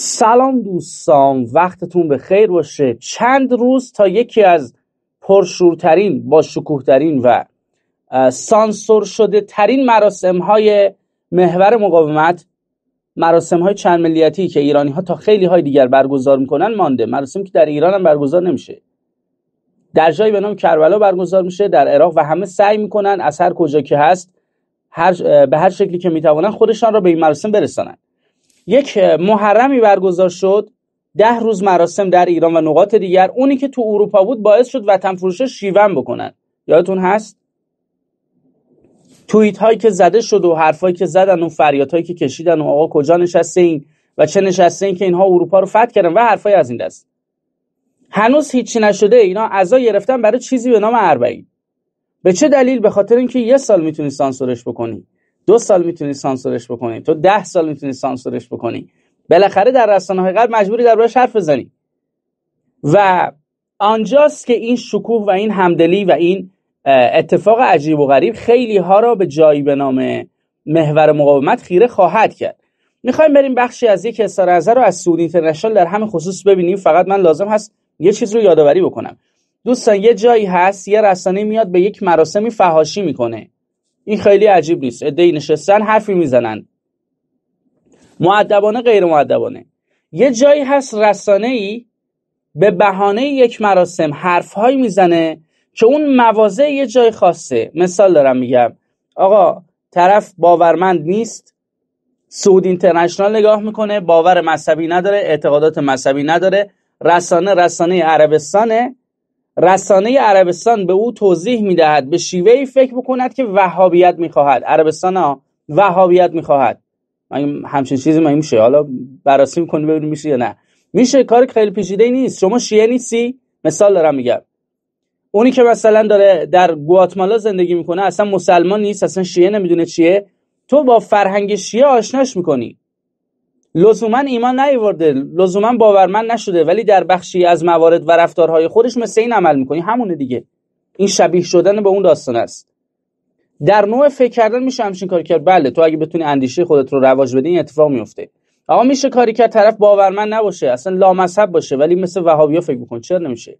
سلام دوستان وقتتون به خیر باشه چند روز تا یکی از پرشورترین با شکوهترین و سانسور شده ترین مراسم های محور مقاومت مراسم های چند ملیتی که ایرانی ها تا خیلی های دیگر برگزار میکنن مانده مراسم که در ایران هم برگزار نمیشه در جایی به نام کربلا برگزار میشه در عراق و همه سعی میکنن از هر کجا که هست هر به هر شکلی که میتوانن خودشان را به این مراسم برسانند یک محرمی برگزار شد ده روز مراسم در ایران و نقاط دیگر اونی که تو اروپا بود باعث شد وطن فروشه شیون بکنن یادتون هست توییت هایی که زده شد و حرفایی که زدن و هایی که کشیدن و آقا کجا نشسته این و چه نشسته این که اینها اروپا رو فتح کردن و حرفای از این دست هنوز هیچی نشده اینا عزا گرفتن برای چیزی به نام اربعین به چه دلیل به خاطر اینکه یه سال میتونی سانسورش بکنی دو سال میتونی سانسورش بکنی تو ده سال میتونی سانسورش بکنی بالاخره در رسانه های قبل مجبوری برایش حرف بزنی و آنجاست که این شکوه و این همدلی و این اتفاق عجیب و غریب خیلی ها را به جایی به نام محور مقاومت خیره خواهد کرد میخوایم بریم بخشی از یک اثر نظر رو از سعودی اینترنشنال در همه خصوص ببینیم فقط من لازم هست یه چیز رو یادآوری بکنم دوستان یه جایی هست یه رسانه میاد به یک مراسمی فهاشی میکنه این خیلی عجیب نیست ادهی نشستن حرفی میزنن معدبانه غیر معدبانه یه جایی هست رسانه ای به بهانه یک مراسم حرفهایی میزنه که اون موازه یه جای خاصه مثال دارم میگم آقا طرف باورمند نیست سعود اینترنشنال نگاه میکنه باور مذهبی نداره اعتقادات مذهبی نداره رسانه رسانه عربستانه رسانه عربستان به او توضیح میدهد به شیوه ای فکر بکند که وهابیت میخواهد عربستان ها وهابیت میخواهد همچین چیزی من میشه حالا بررسی میکنی ببینیم میشه یا نه میشه کار خیلی پیچیده نیست شما شیعه نیستی مثال دارم میگم اونی که مثلا داره در گواتمالا زندگی میکنه اصلا مسلمان نیست اصلا شیعه نمیدونه چیه تو با فرهنگ شیعه آشناش میکنی لزوما ایمان نیورده لزوما باورمند نشده ولی در بخشی از موارد و رفتارهای خودش مثل این عمل میکنی همونه دیگه این شبیه شدن به اون داستان است در نوع فکر کردن میشه همچین کاری کرد بله تو اگه بتونی اندیشه خودت رو رواج بدی این اتفاق میفته اما میشه کاری کرد طرف باورمند نباشه اصلا لامذهب باشه ولی مثل وهابیا فکر بکن چرا نمیشه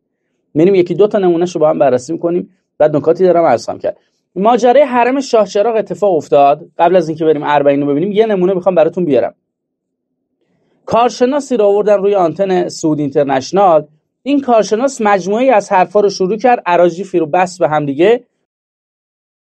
میریم یکی دو تا نمونهش رو با هم بررسی میکنیم بعد نکاتی دارم عرض کرد ماجرای حرم شاه چراغ اتفاق افتاد قبل از اینکه بریم اربعین رو ببینیم یه نمونه میخوام براتون بیارم کارشناسی رو آوردن روی آنتن سعود اینترنشنال این کارشناس مجموعه از حرفا رو شروع کرد عراجیفی رو بس به هم دیگه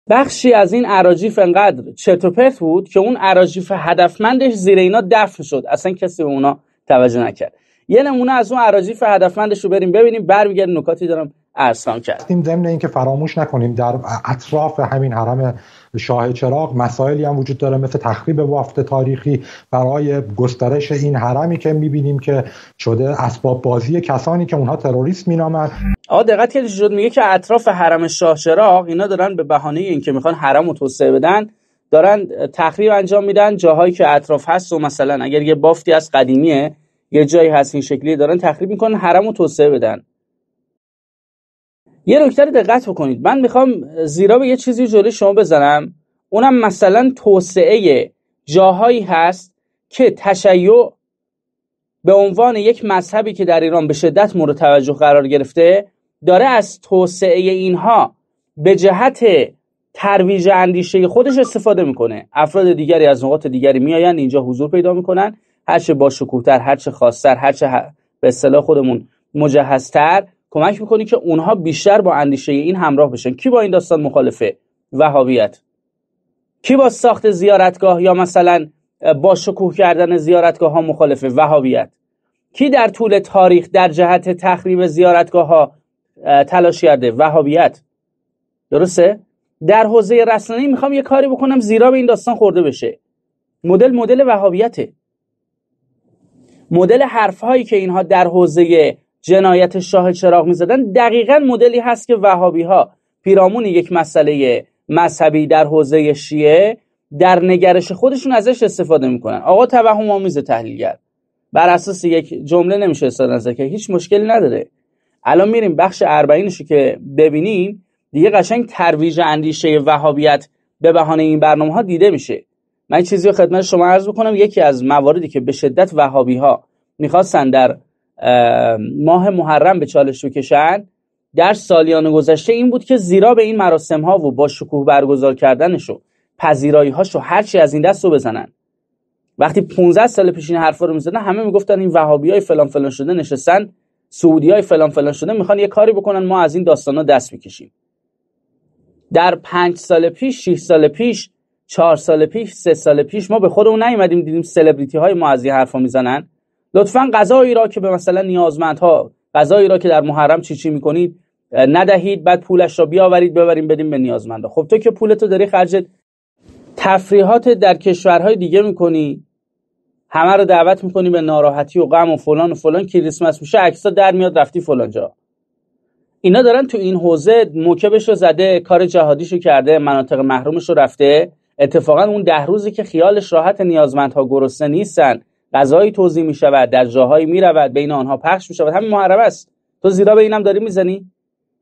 بخشی از این عراجیف انقدر چرت بود که اون عراجیف هدفمندش زیر اینا دفن شد اصلا کسی به اونا توجه نکرد یه نمونه از اون عراجیف هدفمندش رو بریم ببینیم برمیگرد نکاتی دارم ارسان کرد ضمن اینکه فراموش نکنیم در اطراف همین حرم شاه چراغ مسائلی هم وجود داره مثل تخریب وافت تاریخی برای گسترش این حرمی که میبینیم که شده اسباب بازی کسانی که اونها تروریست مینامند. آقا دقت کردید میگه که اطراف حرم شاه چراغ اینا دارن به بهانه اینکه میخوان حرم رو توسعه بدن دارن تخریب انجام میدن جاهایی که اطراف هست و مثلا اگر یه بافتی از قدیمیه یه جایی هست این شکلی دارن تخریب میکنن حرم رو توسعه بدن یه نکته دقت بکنید من میخوام زیرا به یه چیزی جلوی شما بزنم اونم مثلا توسعه جاهایی هست که تشیع به عنوان یک مذهبی که در ایران به شدت مورد توجه قرار گرفته داره از توسعه اینها به جهت ترویج اندیشه خودش استفاده میکنه افراد دیگری از نقاط دیگری میآیند اینجا حضور پیدا میکنن هرچه با چه هرچه خاصتر هرچه به اصطلاح خودمون مجهزتر کمک میکنی که اونها بیشتر با اندیشه این همراه بشن کی با این داستان مخالفه وهابیت کی با ساخت زیارتگاه یا مثلا با شکوه کردن زیارتگاه ها مخالفه وهابیت کی در طول تاریخ در جهت تخریب زیارتگاه ها تلاش کرده وهابیت درسته در حوزه رسانه‌ای میخوام یه کاری بکنم زیرا به این داستان خورده بشه مدل مدل وهابیته مدل حرفهایی که اینها در حوزه جنایت شاه چراغ می زدن دقیقا مدلی هست که وهابی ها پیرامون یک مسئله مذهبی در حوزه شیعه در نگرش خودشون ازش استفاده میکنن آقا توهم آمیز تحلیلگر بر اساس یک جمله نمیشه اظهار که هیچ مشکلی نداره الان میریم بخش اربعینش که ببینیم دیگه قشنگ ترویج اندیشه وهابیت به بهانه این برنامه ها دیده میشه من چیزی خدمت شما عرض بکنم یکی از مواردی که به شدت وهابی ها در ماه محرم به چالش بکشن در سالیان گذشته این بود که زیرا به این مراسم ها و با شکوه برگزار کردنش و پذیرایی هاش و هرچی از این دست رو بزنن وقتی 15 سال پیش این حرفا رو میزدن همه میگفتن این وهابی های فلان فلان شده نشستن سعودی های فلان فلان شده میخوان یه کاری بکنن ما از این داستان ها دست بکشیم در 5 سال پیش 6 سال پیش چهار سال پیش 3 سال پیش ما به خودمون نیومدیم دیدیم سلبریتی های ما از این حرفا میزنن لطفا غذایی را که به مثلا نیازمندها غذایی را که در محرم چی چی میکنید ندهید بعد پولش را بیاورید ببریم بدیم به نیازمندا خب تو که پولتو داری خرج تفریحات در کشورهای دیگه میکنی همه رو دعوت میکنی به ناراحتی و غم و فلان و فلان کریسمس میشه عکسا در میاد رفتی فلان جا اینا دارن تو این حوزه موکبش رو زده کار جهادیشو کرده مناطق محرومش رو رفته اتفاقا اون ده روزی که خیالش راحت نیازمندها گرسنه نیستن غذایی توضیح می شود در جاهایی می رود بین آنها پخش می شود همین محرم است تو زیرا به اینم داری میزنی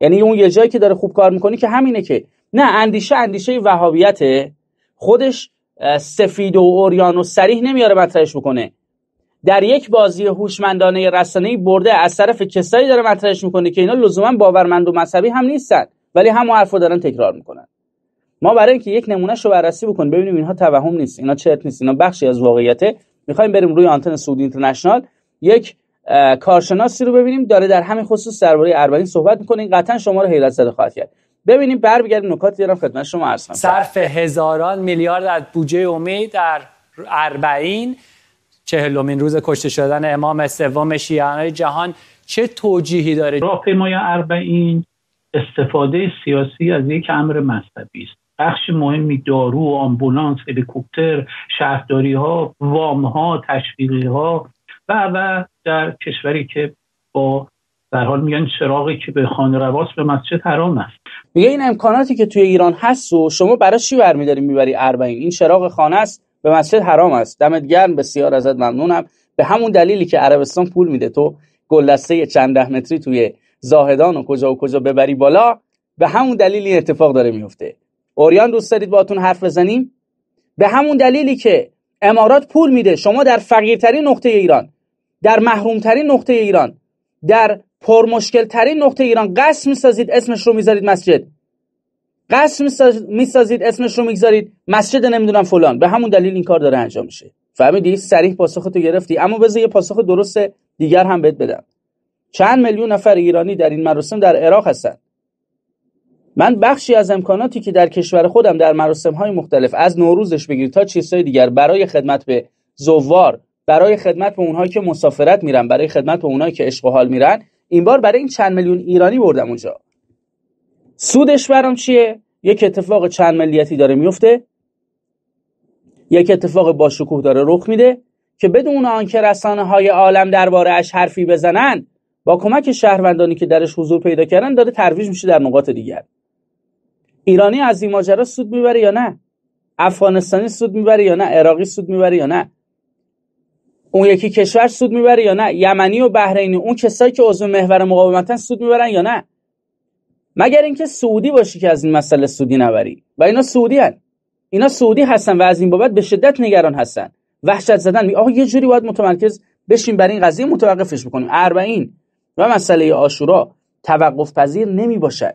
یعنی اون یه جایی که داره خوب کار میکنی که همینه که نه اندیشه اندیشه وهابیت خودش سفید و اوریان و سریح نمیاره مطرحش بکنه در یک بازی هوشمندانه رسانه‌ای برده از طرف کسایی داره مطرحش میکنه که اینا لزوما باورمند و مذهبی هم نیستن ولی هم حرفو دارن تکرار میکنن ما برای اینکه یک نمونهشو بررسی بکنیم ببینیم اینها توهم نیست اینا چرت نیست اینا بخشی از واقعیت میخوایم بریم روی آنتن سعودی اینترنشنال یک کارشناسی رو ببینیم داره در همین خصوص درباره اربعین صحبت میکنه این قطعا شما رو حیرت زده خواهد کرد ببینیم برمیگردیم نکات دارم خدمت شما عرض صرف هزاران میلیارد از بودجه امید در اربعین چهلمین روز کشته شدن امام سوم های جهان چه توجیهی داره راهپیمای اربعین استفاده سیاسی از یک امر مذهبی است بخش مهمی دارو آمبولانس هلیکوپتر شهرداری ها وام ها تشویقی ها و و در کشوری که با در حال میگن چراغی که به خانه رواس به مسجد حرام است میگه این امکاناتی که توی ایران هست و شما برای چی برمیداری میبری اربعین این چراغ خانه است به مسجد حرام است دمت گرم بسیار ازت ممنونم به همون دلیلی که عربستان پول میده تو گلدسته چند ده متری توی زاهدان و کجا و کجا ببری بالا به همون دلیلی این اتفاق داره میفته اوریان دوست دارید باهاتون حرف بزنیم به همون دلیلی که امارات پول میده شما در فقیرترین نقطه ایران در محرومترین نقطه ایران در پرمشکلترین نقطه ایران قصر میسازید اسمش رو میذارید مسجد قصر میسازید اسمش رو میگذارید مسجد نمیدونم فلان به همون دلیل این کار داره انجام میشه فهمیدی صریح پاسخ تو گرفتی اما بذار یه پاسخ درست دیگر هم بهت بدم چند میلیون نفر ایرانی در این مراسم در عراق هستن من بخشی از امکاناتی که در کشور خودم در مراسم های مختلف از نوروزش بگیر تا چیزهای دیگر برای خدمت به زوار برای خدمت به اونهایی که مسافرت میرن برای خدمت به اونهایی که عشق و حال میرن این بار برای این چند میلیون ایرانی بردم اونجا سودش برام چیه یک اتفاق چند ملیتی داره میفته یک اتفاق با شکوه داره رخ میده که بدون آنکه رسانه های عالم درباره اش حرفی بزنن با کمک شهروندانی که درش حضور پیدا کردن داره ترویج میشه در نقاط دیگر ایرانی از این ماجرا سود میبره یا نه افغانستانی سود میبره یا نه عراقی سود میبره یا نه اون یکی کشور سود میبره یا نه یمنی و بحرینی اون کسایی که عضو محور مقاومتن سود میبرن یا نه مگر اینکه سعودی باشی که از این مسئله سودی نبری و اینا سعودی اینا سعودی هستن و از این بابت به شدت نگران هستن وحشت زدن می آقا یه جوری باید متمرکز بشیم بر این قضیه متوقفش بکنیم اربعین و مسئله آشورا توقف پذیر نمی باشد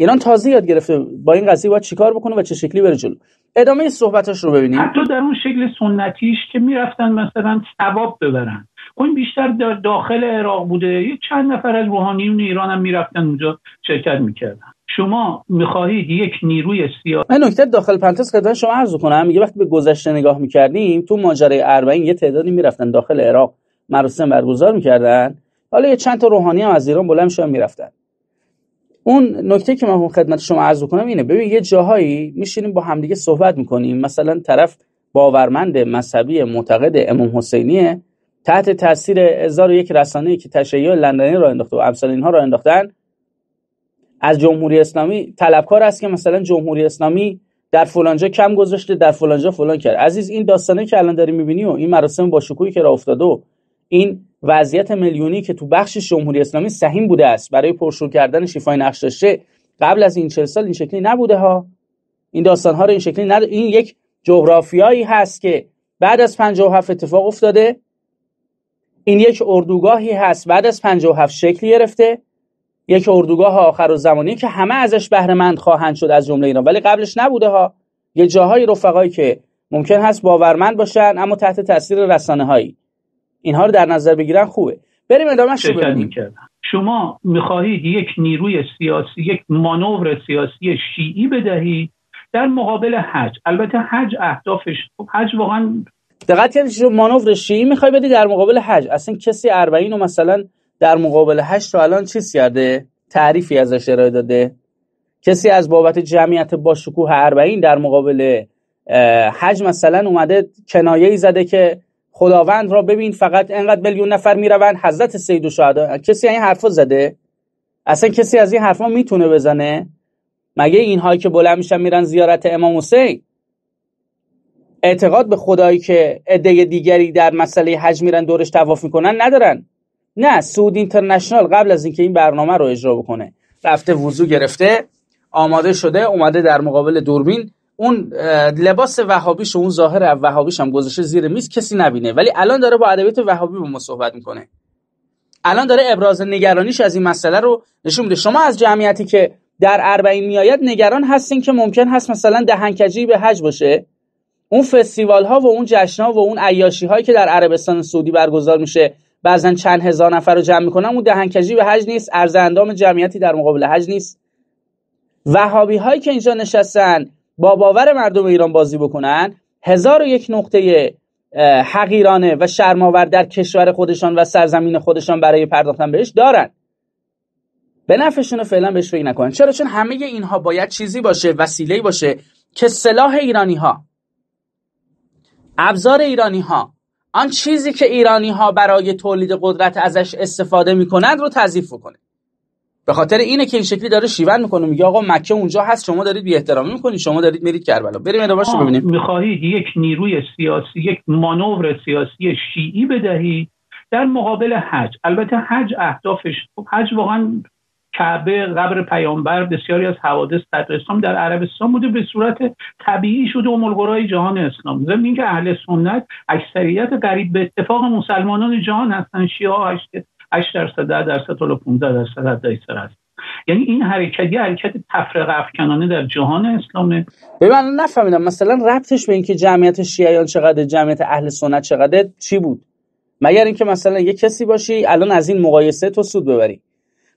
ایران تازه یاد گرفته با این قضیه باید چیکار بکنه و چه شکلی بره جلو ادامه صحبتش رو ببینیم حتی در اون شکل سنتیش که میرفتن مثلا ثواب ببرن خب اون بیشتر در داخل عراق بوده یه چند نفر از روحانیون ایران هم میرفتن اونجا شرکت میکردن شما میخواهید یک نیروی سیاسی من نکته داخل پنتس خدمت شما عرض کنم میگه وقتی به گذشته نگاه میکردیم تو ماجرای اربعین یه تعدادی میرفتن داخل عراق مراسم برگزار میکردن حالا یه چند تا روحانی هم از ایران بلند هم میرفتن اون نکته که من خدمت شما عرض کنم اینه ببین یه جاهایی میشینیم با همدیگه صحبت میکنیم مثلا طرف باورمند مذهبی معتقد امام حسینیه تحت تاثیر ازار و یک رسانه‌ای که تشیع لندنی را انداخته و امثال اینها را انداختن از جمهوری اسلامی طلبکار است که مثلا جمهوری اسلامی در فلانجا کم گذاشته در فلانجا فلان کرد عزیز این داستانی که الان داری میبینی و این مراسم با که راه افتاده و این وضعیت میلیونی که تو بخش جمهوری اسلامی سهیم بوده است برای پرشور کردن شیفای نقش داشته قبل از این 40 سال این شکلی نبوده ها این داستان ها رو این شکلی ند... این یک جغرافیایی هست که بعد از 57 اتفاق افتاده این یک اردوگاهی هست بعد از 57 شکل گرفته یک اردوگاه آخر و زمانی که همه ازش بهره مند خواهند شد از جمله اینا ولی قبلش نبوده ها یه جاهای رفقایی که ممکن هست باورمند باشن اما تحت تاثیر رسانه هایی اینها رو در نظر بگیرن خوبه بریم ادامه شما میخواهید یک نیروی سیاسی یک مانور سیاسی شیعی بدهید در مقابل حج البته حج اهدافش خب حج واقعا دقت کردید شما مانور شیعی میخوای بدی در مقابل حج اصلا کسی اربعین و مثلا در مقابل حج رو الان چی کرده تعریفی ازش ارائه داده کسی از بابت جمعیت با شکوه اربعین در مقابل حج مثلا اومده کنایه ای زده که خداوند را ببین فقط انقدر میلیون نفر میروند حضرت سید و کسی این حرفا زده اصلا کسی از این می میتونه بزنه مگه اینهایی که بلند میشن میرن زیارت امام حسین اعتقاد به خدایی که عده دیگری در مسئله حج میرن دورش تواف میکنن ندارن نه سعود اینترنشنال قبل از اینکه این برنامه رو اجرا بکنه رفته وضو گرفته آماده شده اومده در مقابل دوربین اون لباس وهابیش و اون ظاهر وهابیش هم گذاشته زیر میز کسی نبینه ولی الان داره با ادبیات وهابی با ما صحبت میکنه الان داره ابراز نگرانیش از این مسئله رو نشون میده شما از جمعیتی که در اربعین میآید نگران هستین که ممکن هست مثلا دهنکجی به حج باشه اون فستیوال ها و اون جشن ها و اون عیاشی هایی که در عربستان سعودی برگزار میشه بعضا چند هزار نفر رو جمع میکنن اون دهنکجی به حج نیست ارز جمعیتی در مقابل حج نیست وهابی هایی که اینجا نشستن با باور مردم ایران بازی بکنن هزار و یک نقطه حقیرانه و شرماور در کشور خودشان و سرزمین خودشان برای پرداختن بهش دارن به نفعشون فعلا بهش فکر نکنن چرا چون همه اینها باید چیزی باشه وسیله باشه که سلاح ایرانی ها ابزار ایرانی ها آن چیزی که ایرانی ها برای تولید قدرت ازش استفاده میکنند رو تضیف کنه به خاطر اینه که این شکلی داره شیون میکنه میگه آقا مکه اونجا هست شما دارید بی احترامی میکنید شما دارید میرید کربلا بریم ادامه‌اش ببینیم میخواهید یک نیروی سیاسی یک مانور سیاسی شیعی بدهید در مقابل حج البته حج اهدافش خب حج واقعا کعبه قبر پیامبر بسیاری از حوادث در اسلام در عربستان بوده به صورت طبیعی شده و جهان اسلام ضمن اینکه اهل سنت اکثریت قریب به اتفاق مسلمانان جهان هستن شیعه 8 درصد 10 درصد حالا 15 درصد حداکثر است یعنی این حرکت یه حرکت تفرقه افکنانه در جهان اسلامه به من نفهمیدم مثلا ربطش به اینکه جمعیت شیعیان چقدر جمعیت اهل سنت چقدر چی بود مگر اینکه مثلا یه کسی باشی الان از این مقایسه تو سود ببری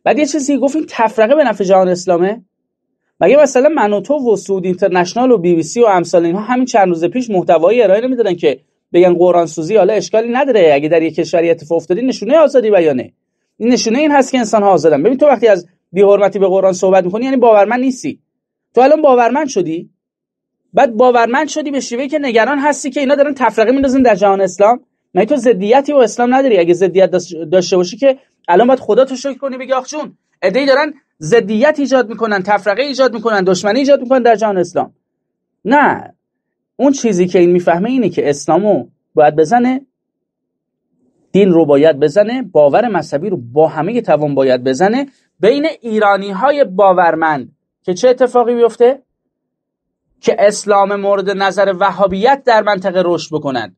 بعد یه چیزی گفت این تفرقه به نفع جهان اسلامه مگه مثلا من و تو و سود اینترنشنال و بی بی سی و امثال اینها همین چند روز پیش محتوایی ارائه نمیدادن که بگن قرآن سوزی حالا اشکالی نداره اگه در یک کشوری اتفاق افتادی نشونه آزادی بیانه این نشونه این هست که انسان ها آزادن ببین تو وقتی از بی حرمتی به قرآن صحبت میکنی یعنی باورمند نیستی تو الان باورمند شدی بعد باورمند شدی به شیوه که نگران هستی که اینا دارن تفرقه میندازن در جهان اسلام نه تو زدیتی با اسلام نداری اگه زدیت داشته باشی که الان باید خدا تو شکر کنی بگی آخ جون دارن ضدیت ایجاد میکنن تفرقه ایجاد میکنن دشمنی ایجاد میکنن در جهان اسلام نه اون چیزی که این میفهمه اینه که اسلامو باید بزنه دین رو باید بزنه باور مذهبی رو با همه توان باید بزنه بین ایرانی های باورمند که چه اتفاقی بیفته؟ که اسلام مورد نظر وهابیت در منطقه رشد بکنند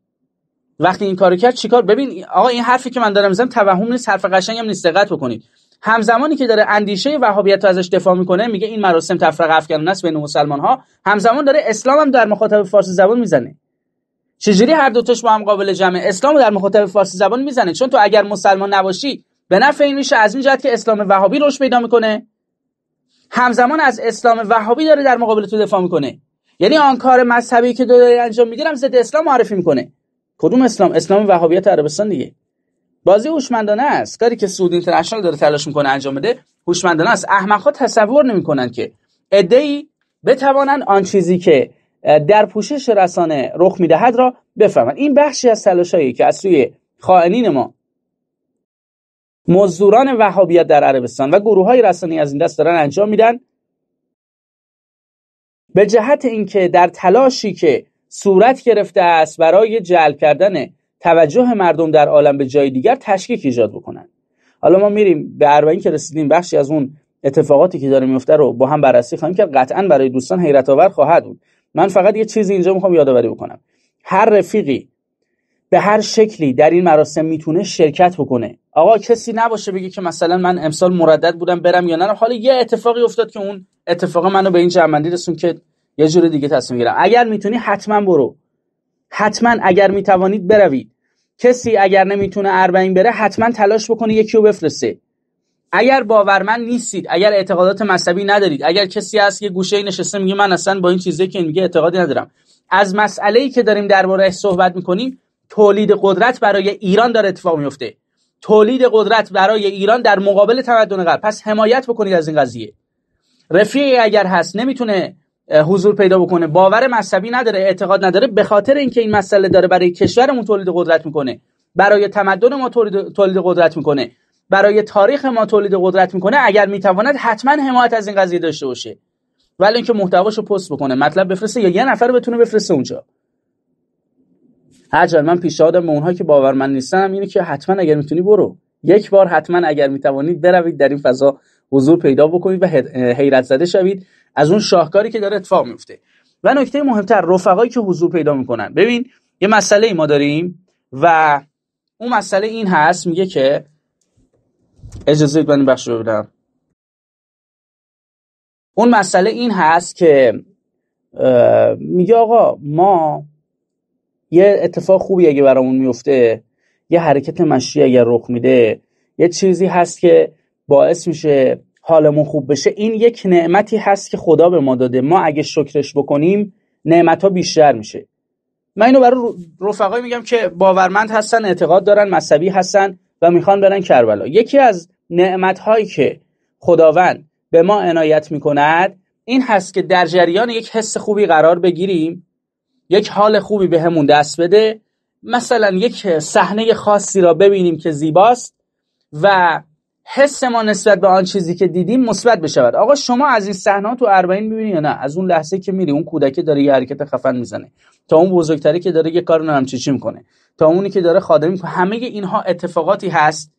وقتی این کارو کرد چیکار ببین آقا این حرفی که من دارم میزنم توهم نیست حرف قشنگم نیست دقت بکنید همزمانی که داره اندیشه وهابیت رو ازش دفاع میکنه میگه این مراسم تفرقه افکنان است بین مسلمان ها همزمان داره اسلام هم در مخاطب فارسی زبان میزنه چجوری هر دوتاش با هم قابل جمع اسلام در مخاطب فارسی زبان میزنه چون تو اگر مسلمان نباشی به نفع این میشه از این جهت که اسلام وهابی روش پیدا میکنه همزمان از اسلام وهابی داره در مقابل تو دفاع میکنه یعنی آن کار مذهبی که دو انجام میگیرم ضد اسلام معرفی میکنه کدوم اسلام اسلام وهابیت عربستان بازی هوشمندانه است کاری که سود اینترنشنال داره تلاش میکنه انجام بده هوشمندانه است احمقها تصور نمیکنن که ای بتوانند آن چیزی که در پوشش رسانه رخ میدهد را بفهمند این بخشی از تلاشایی که از سوی خائنین ما مزدوران وهابیت در عربستان و گروه های رسانی از این دست دارن انجام میدن به جهت اینکه در تلاشی که صورت گرفته است برای جلب کردن توجه مردم در عالم به جای دیگر تشکیک ایجاد بکنن حالا ما میریم به اربعین که رسیدیم بخشی از اون اتفاقاتی که داره میفته رو با هم بررسی خواهیم کرد قطعا برای دوستان حیرت آور خواهد بود من فقط یه چیزی اینجا میخوام یادآوری بکنم هر رفیقی به هر شکلی در این مراسم میتونه شرکت بکنه آقا کسی نباشه بگه که مثلا من امسال مردد بودم برم یا نه. حالا یه اتفاقی افتاد که اون اتفاق منو به این جمعندی رسون که یه جور دیگه تصمیم گیرم اگر میتونی حتما برو حتما اگر میتوانید بروید کسی اگر نمیتونه اربعین بره حتما تلاش بکنه یکی رو بفرسته اگر باورمن نیستید اگر اعتقادات مذهبی ندارید اگر کسی هست که گوشه نشسته میگه من اصلا با این چیزه که میگه اعتقادی ندارم از مسئله ای که داریم درباره صحبت میکنیم تولید قدرت برای ایران داره اتفاق میفته تولید قدرت برای ایران در مقابل تمدن غرب پس حمایت بکنید از این قضیه رفیقی اگر هست نمیتونه حضور پیدا بکنه باور مذهبی نداره اعتقاد نداره به خاطر اینکه این مسئله داره برای کشورمون تولید قدرت میکنه برای تمدن ما تولید قدرت میکنه برای تاریخ ما تولید قدرت میکنه اگر میتواند حتما حمایت از این قضیه داشته باشه ولی اینکه محتواشو پست بکنه مطلب بفرسته یا یه نفر بتونه بفرسته اونجا هرچند من پیشنهادم به اونها که من نیستن اینه که حتما اگر میتونی برو یک بار حتما اگر میتوانید بروید در این فضا حضور پیدا بکنید و حیرت زده شوید از اون شاهکاری که داره اتفاق میفته و نکته مهمتر رفقایی که حضور پیدا میکنن ببین یه مسئله ای ما داریم و اون مسئله این هست میگه که اجازه بدید من بخش ببینم اون مسئله این هست که میگه آقا ما یه اتفاق خوبی اگه برامون میفته یه حرکت مشی اگر رخ میده یه چیزی هست که باعث میشه حالمون خوب بشه این یک نعمتی هست که خدا به ما داده ما اگه شکرش بکنیم نعمت ها بیشتر میشه من اینو برای رفقایی میگم که باورمند هستن اعتقاد دارن مذهبی هستن و میخوان برن کربلا یکی از نعمت هایی که خداوند به ما عنایت میکند این هست که در جریان یک حس خوبی قرار بگیریم یک حال خوبی به همون دست بده مثلا یک صحنه خاصی را ببینیم که زیباست و حس ما نسبت به آن چیزی که دیدیم مثبت بشود آقا شما از این صحنه تو اربعین می‌بینی، یا نه از اون لحظه که میری اون کودک داره یه حرکت خفن میزنه تا اون بزرگتری که داره یه کار نرم چی میکنه تا اونی که داره خادم میکنه همه اینها اتفاقاتی هست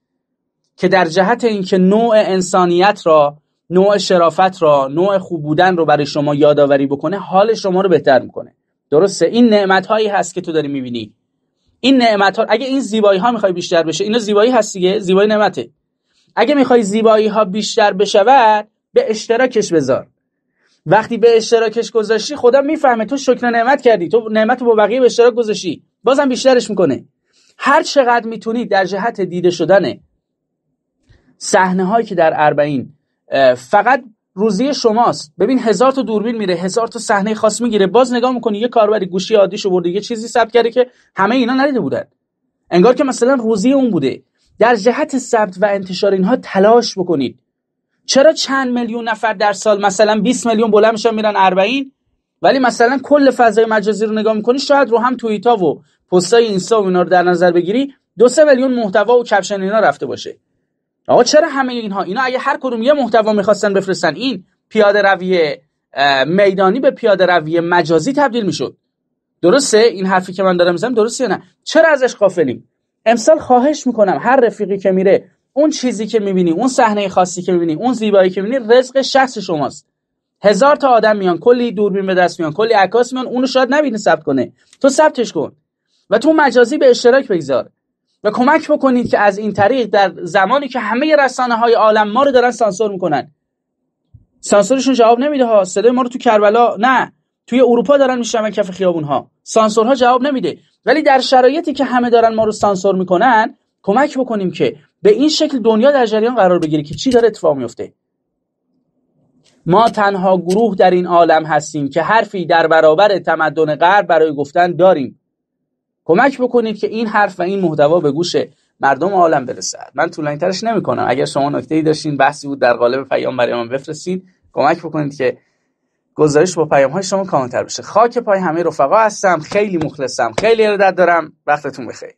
که در جهت اینکه نوع انسانیت را نوع شرافت را نوع خوب بودن رو برای شما یادآوری بکنه حال شما رو بهتر می‌کنه. درسته این نعمت‌هایی هایی هست که تو داری می‌بینی، این نعمت‌ها، ها اگه این زیبایی ها بیشتر بشه اینا زیبایی هست دیگه زیبایی نعمته اگه میخوای زیبایی ها بیشتر بشود به اشتراکش بذار وقتی به اشتراکش گذاشتی خدا میفهمه تو شکر نعمت کردی تو نعمت رو با بقیه به اشتراک گذاشتی بازم بیشترش میکنه هر چقدر میتونی در جهت دیده شدن صحنه هایی که در اربعین فقط روزی شماست ببین هزار تا دوربین میره هزار تا صحنه خاص میگیره باز نگاه میکنی یه کاربری گوشی عادیشو برده یه چیزی ثبت کرده که همه اینا ندیده بودن انگار که مثلا روزی اون بوده در جهت ثبت و انتشار اینها تلاش بکنید چرا چند میلیون نفر در سال مثلا 20 میلیون بلند میشن میرن اربعین ولی مثلا کل فضای مجازی رو نگاه میکنی شاید رو هم توییتا و پستای اینستا و اینا رو در نظر بگیری دو سه میلیون محتوا و کپشن اینا رفته باشه آقا چرا همه اینها اینا اگه هر کدوم یه محتوا میخواستن بفرستن این پیاده روی میدانی به پیاده روی مجازی تبدیل میشد درسته این حرفی که من دارم میزنم درسته یا نه چرا ازش قافلیم امسال خواهش میکنم هر رفیقی که میره اون چیزی که میبینی اون صحنه خاصی که میبینی اون زیبایی که میبینی رزق شخص شماست هزار تا آدم میان کلی دوربین به دست میان کلی عکاس میان اونو شاید نبینی ثبت کنه تو ثبتش کن و تو مجازی به اشتراک بگذار و کمک بکنید که از این طریق در زمانی که همه رسانه های عالم ما رو دارن سانسور میکنن سانسورشون جواب نمیده ها صدای ما رو تو کربلا نه توی اروپا دارن میشنون کف خیابون ها سانسورها جواب نمیده ولی در شرایطی که همه دارن ما رو سانسور میکنن کمک بکنیم که به این شکل دنیا در جریان قرار بگیره که چی داره اتفاق میفته ما تنها گروه در این عالم هستیم که حرفی در برابر تمدن غرب برای گفتن داریم کمک بکنید که این حرف و این محتوا به گوش مردم عالم برسد من طولانی ترش نمی کنم اگر شما نکته ای داشتین بحثی بود در قالب پیام برای من بفرستید کمک بکنید که گزارش با پیام های شما کامنتر بشه خاک پای همه رفقا هستم خیلی مخلصم خیلی ارادت دارم وقتتون بخیر